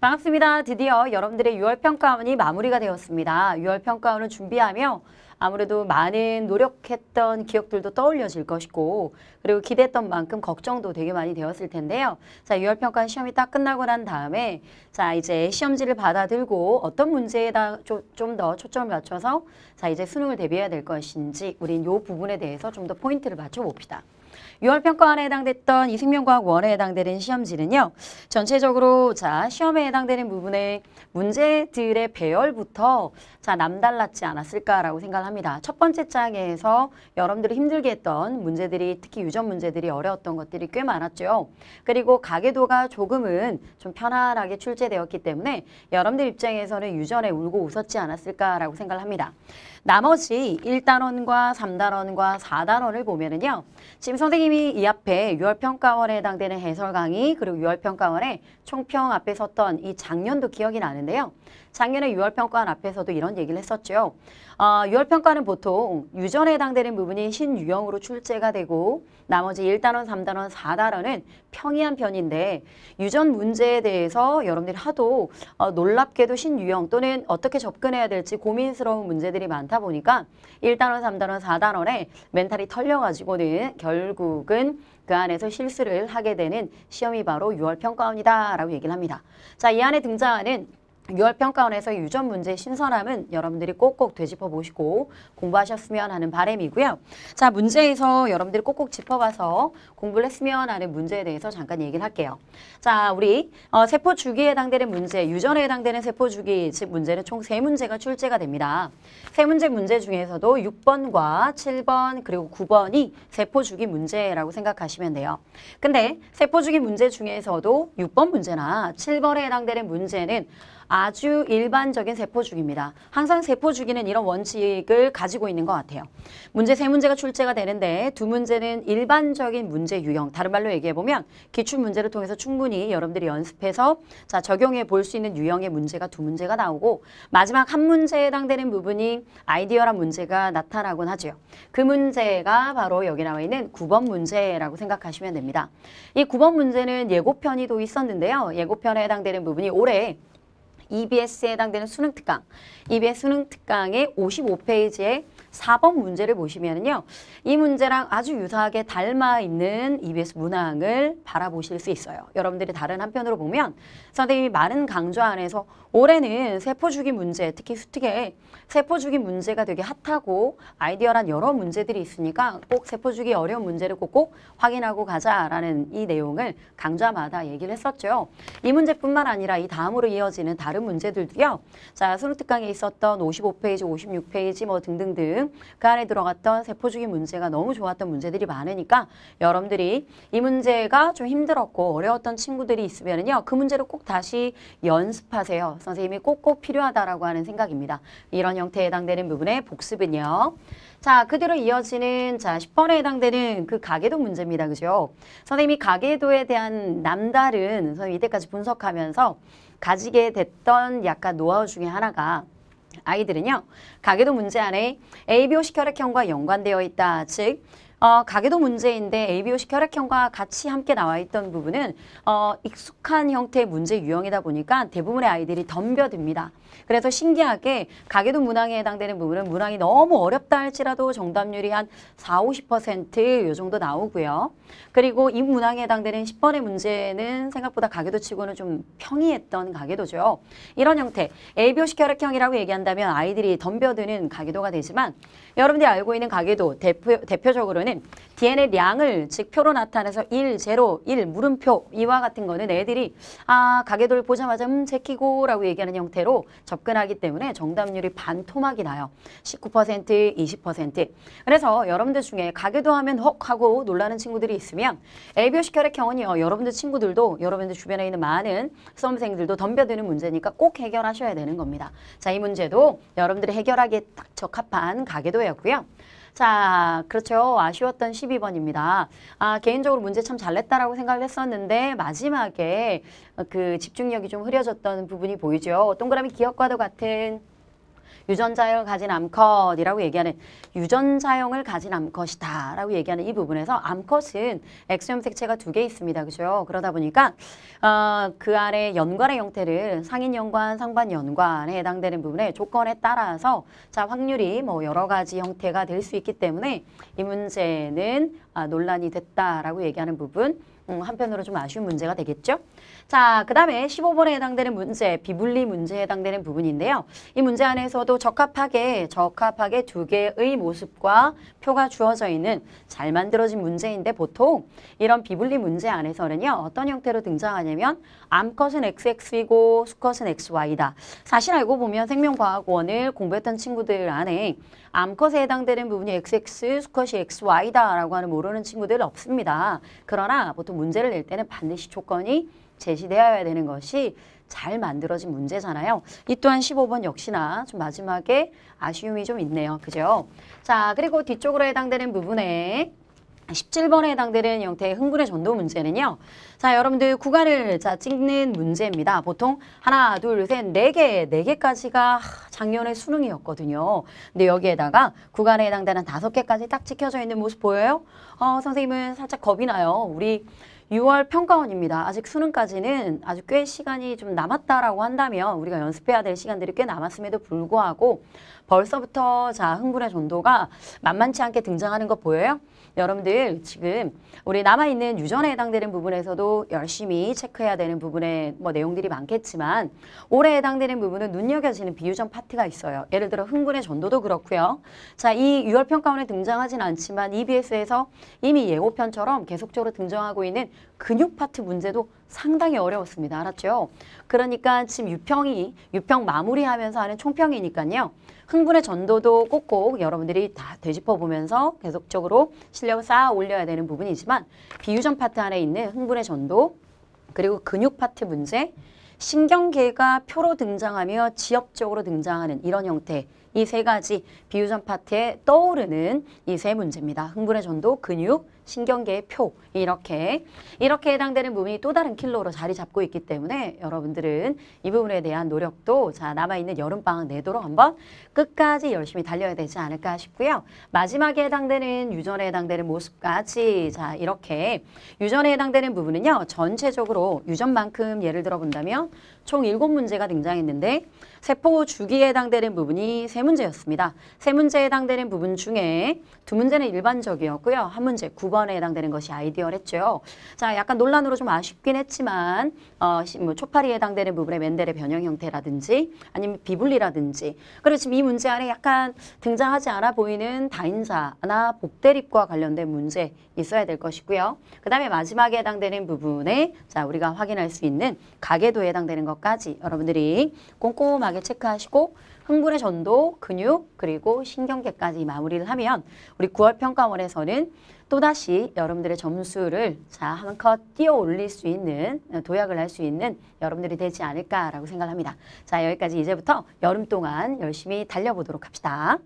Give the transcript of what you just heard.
반갑습니다. 드디어 여러분들의 6월 평가원이 마무리가 되었습니다. 6월 평가원을 준비하며 아무래도 많은 노력했던 기억들도 떠올려질 것이고 그리고 기대했던 만큼 걱정도 되게 많이 되었을 텐데요. 자, 6월 평가 시험이 딱 끝나고 난 다음에 자, 이제 시험지를 받아들고 어떤 문제에다 좀 더 초점을 맞춰서 자, 이제 수능을 대비해야 될 것인지 우린 요 부분에 대해서 좀 더 포인트를 맞춰 봅시다. 유월평가원에 해당됐던 이생명과학원에 해당되는 시험지는요. 전체적으로 자 시험에 해당되는 부분의 문제들의 배열부터 자 남달랐지 않았을까라고 생각합니다. 첫 번째 장에서 여러분들이 힘들게 했던 문제들이 특히 유전 문제들이 어려웠던 것들이 꽤 많았죠. 그리고 가계도가 조금은 좀 편안하게 출제되었기 때문에 여러분들 입장에서는 유전에 울고 웃었지 않았을까라고 생각합니다. 나머지 1단원과 3단원과 4단원을 보면은요. 지금 선생님이 이 앞에 유월 평가원에 해당되는 해설 강의 그리고 유월 평가원에 총평 앞에 섰던 이 작년도 기억이 나는데요. 작년에 6월 평가안 앞에서도 이런 얘기를 했었죠. 어, 6월 평가는 보통 유전에 해당되는 부분이 신유형으로 출제가 되고 나머지 1단원, 3단원, 4단원은 평이한 편인데 유전 문제에 대해서 여러분들이 하도 어, 놀랍게도 신유형 또는 어떻게 접근해야 될지 고민스러운 문제들이 많다 보니까 1단원, 3단원, 4단원에 멘탈이 털려가지고는 결국은 그 안에서 실수를 하게 되는 시험이 바로 6월 평가원이다라고 얘기를 합니다. 자, 이 안에 등장하는 6월평가원에서 유전 문제의 신선함은 여러분들이 꼭꼭 되짚어 보시고 공부하셨으면 하는 바람이고요. 자, 문제에서 여러분들이 꼭꼭 짚어봐서 공부를 했으면 하는 문제에 대해서 잠깐 얘기를 할게요. 자, 우리 어, 세포 주기에 해당되는 문제, 유전에 해당되는 세포 주기, 즉 문제는 총 세문제가 출제가 됩니다. 세문제 문제 중에서도 6번과 7번 그리고 9번이 세포 주기 문제라고 생각하시면 돼요. 근데 세포 주기 문제 중에서도 6번 문제나 7번에 해당되는 문제는 아주 일반적인 세포주기입니다. 항상 세포주기는 이런 원칙을 가지고 있는 것 같아요. 문제 세 문제가 출제가 되는데 두 문제는 일반적인 문제 유형, 다른 말로 얘기해보면 기출 문제를 통해서 충분히 여러분들이 연습해서 자 적용해 볼 수 있는 유형의 문제가 두 문제가 나오고 마지막 한 문제에 해당되는 부분이 아이디어란 문제가 나타나곤 하죠. 그 문제가 바로 여기 나와 있는 9번 문제라고 생각하시면 됩니다. 이 9번 문제는 예고편이 또 있었는데요. 예고편에 해당되는 부분이 올해 EBS에 해당되는 수능 특강, EBS 수능 특강의 55페이지에 4번 문제를 보시면요. 이 문제랑 아주 유사하게 닮아 있는 EBS 문항을 바라보실 수 있어요. 여러분들이 다른 한편으로 보면 선생님이 많은 강좌 안에서 올해는 세포 주기 문제, 특히 수특에 세포 주기 문제가 되게 핫하고 아이디어란 여러 문제들이 있으니까 꼭 세포 주기 어려운 문제를 꼭꼭 확인하고 가자라는 이 내용을 강좌마다 얘기를 했었죠. 이 문제뿐만 아니라 이 다음으로 이어지는 다른 문제들도요. 자, 수능특강에 있었던 55페이지, 56페이지 뭐 등등등 그 안에 들어갔던 세포 주기 문제가 너무 좋았던 문제들이 많으니까 여러분들이 이 문제가 좀 힘들었고 어려웠던 친구들이 있으면요. 그 문제를 꼭 다시 연습하세요. 선생님이 꼭꼭 필요하다라고 하는 생각입니다. 이런 형태에 해당되는 부분의 복습은요. 자, 그대로 이어지는 자 10번에 해당되는 그 가계도 문제입니다. 그죠? 선생님이 가계도에 대한 남다른 선생님 이때까지 분석하면서 가지게 됐던 약간 노하우 중에 하나가 아이들은요. 가계도 문제 안에 ABO식 혈액형과 연관되어 있다. 즉 어, 가계도 문제인데 ABO식 혈액형과 같이 함께 나와 있던 부분은 어, 익숙한 형태의 문제 유형이다 보니까 대부분의 아이들이 덤벼듭니다. 그래서 신기하게 가계도 문항에 해당되는 부분은 문항이 너무 어렵다 할지라도 정답률이 한 4, 50%요 정도 나오고요. 그리고 이 문항에 해당되는 10번의 문제는 생각보다 가계도 치고는 좀 평이했던 가계도죠. 이런 형태, ABO식 혈액형이라고 얘기한다면 아이들이 덤벼드는 가계도가 되지만 여러분들이 알고 있는 가계도 대표, 대표적으로는 경우에는 DNA량을 즉 표로 나타내서 1, 제로, 1, 물음표 이와 같은 거는 애들이 아 가게돌 보자마자 음 제키고 라고 얘기하는 형태로 접근하기 때문에 정답률이 반토막이 나요. 19% 20% 그래서 여러분들 중에 가게도 하면 헉 하고 놀라는 친구들이 있으면 ABO식 혈액 형은요 여러분들 친구들도 여러분들 주변에 있는 많은 수험생들도 덤벼드는 문제니까 꼭 해결하셔야 되는 겁니다. 자 이 문제도 여러분들이 해결하기에 딱 적합한 가게도였고요. 자, 그렇죠. 아쉬웠던 12번입니다. 아, 개인적으로 문제 참 잘 냈다라고 생각을 했었는데 마지막에 그 집중력이 좀 흐려졌던 부분이 보이죠. 동그라미 기억과도 같은 유전자형을 가진 암컷이라고 얘기하는 유전자형을 가진 암컷이다 라고 얘기하는 이 부분에서 암컷은 엑소염 색체가 두 개 있습니다. 그죠? 렇 그러다 보니까 어, 그 아래 연관의 형태를 상인 연관, 상반 연관에 해당되는 부분에 조건에 따라서 자 확률이 뭐 여러 가지 형태가 될 수 있기 때문에 이 문제는 아, 논란이 됐다라고 얘기하는 부분 음, 한편으로 좀 아쉬운 문제가 되겠죠. 자, 그 다음에 15번에 해당되는 문제, 비분리 문제에 해당되는 부분인데요. 이 문제 안에서도 적합하게, 적합하게 두 개의 모습과 표가 주어져 있는 잘 만들어진 문제인데 보통 이런 비분리 문제 안에서는요. 어떤 형태로 등장하냐면 암컷은 XX이고 수컷은 XY다. 사실 알고 보면 생명과학원을 공부했던 친구들 안에 암컷에 해당되는 부분이 XX, 수컷이 XY다라고 하는 모르는 친구들 없습니다. 그러나 보통 문제를 낼 때는 반드시 조건이 제시되어야 되는 것이 잘 만들어진 문제잖아요. 이 또한 15번 역시나 좀 마지막에 아쉬움이 좀 있네요. 그죠? 자, 그리고 뒤쪽으로 해당되는 부분에 17번에 해당되는 형태의 흥분의 전도 문제는요. 자, 여러분들 구간을 자 찍는 문제입니다. 보통 하나, 둘, 셋, 네 개, 네 개까지가 작년에 수능이었거든요. 근데 여기에다가 구간에 해당되는 다섯 개까지 딱 찍혀져 있는 모습 보여요? 어, 선생님은 살짝 겁이 나요. 우리 6월 평가원입니다. 아직 수능까지는 아주 꽤 시간이 좀 남았다라고 한다면 우리가 연습해야 될 시간들이 꽤 남았음에도 불구하고 벌써부터 자 흥분의 전도가 만만치 않게 등장하는 거 보여요? 여러분들 지금 우리 남아있는 유전에 해당되는 부분에서도 열심히 체크해야 되는 부분에 뭐 내용들이 많겠지만 올해 해당되는 부분은 눈여겨지는 비유전 파트가 있어요. 예를 들어 흥분의 전도도 그렇고요. 자, 이 6월 평가원에 등장하진 않지만 EBS에서 이미 예고편처럼 계속적으로 등장하고 있는 근육 파트 문제도 상당히 어려웠습니다. 알았죠? 그러니까 지금 유평이 유평 마무리하면서 하는 총평이니까요. 흥분의 전도도 꼭꼭 여러분들이 다 되짚어보면서 계속적으로 실력을 쌓아 올려야 되는 부분이지만 비유전 파트 안에 있는 흥분의 전도 그리고 근육 파트 문제 신경계가 표로 등장하며 지역적으로 등장하는 이런 형태 이 세 가지 비유전 파트에 떠오르는 이 세 문제입니다. 흥분의 전도, 근육, 신경계의 표 이렇게 이렇게 해당되는 부분이 또 다른 킬러로 자리 잡고 있기 때문에 여러분들은 이 부분에 대한 노력도 자 남아있는 여름방학 내도록 한번 끝까지 열심히 달려야 되지 않을까 싶고요. 마지막에 해당되는 유전에 해당되는 모습까지 자 이렇게 유전에 해당되는 부분은요. 전체적으로 유전만큼 예를 들어 본다면 총 일곱 문제가 등장했는데 세포 주기에 해당되는 부분이 세 문제였습니다. 세 문제에 해당되는 부분 중에 두 문제는 일반적이었고요. 한 문제 9번에 해당되는 것이 아이디어랬죠. 자, 약간 논란으로 좀 아쉽긴 했지만 어, 뭐 초파리에 해당되는 부분의 맨델의 변형 형태라든지 아니면 비분리라든지 그리고 지금 이 문제 안에 약간 등장하지 않아 보이는 다인자나 복대립과 관련된 문제 있어야 될 것이고요. 그 다음에 마지막에 해당되는 부분에 자 우리가 확인할 수 있는 가계도에 해당되는 것까지 여러분들이 꼼꼼하게 꼼꼼하게 체크하시고 흥분의 전도, 근육, 그리고 신경계까지 마무리를 하면 우리 9월 평가원에서는 또다시 여러분들의 점수를 자 한컷 띄어 올릴 수 있는 도약을 할 수 있는 여러분들이 되지 않을까라고 생각합니다. 자 여기까지 이제부터 여름 동안 열심히 달려보도록 합시다.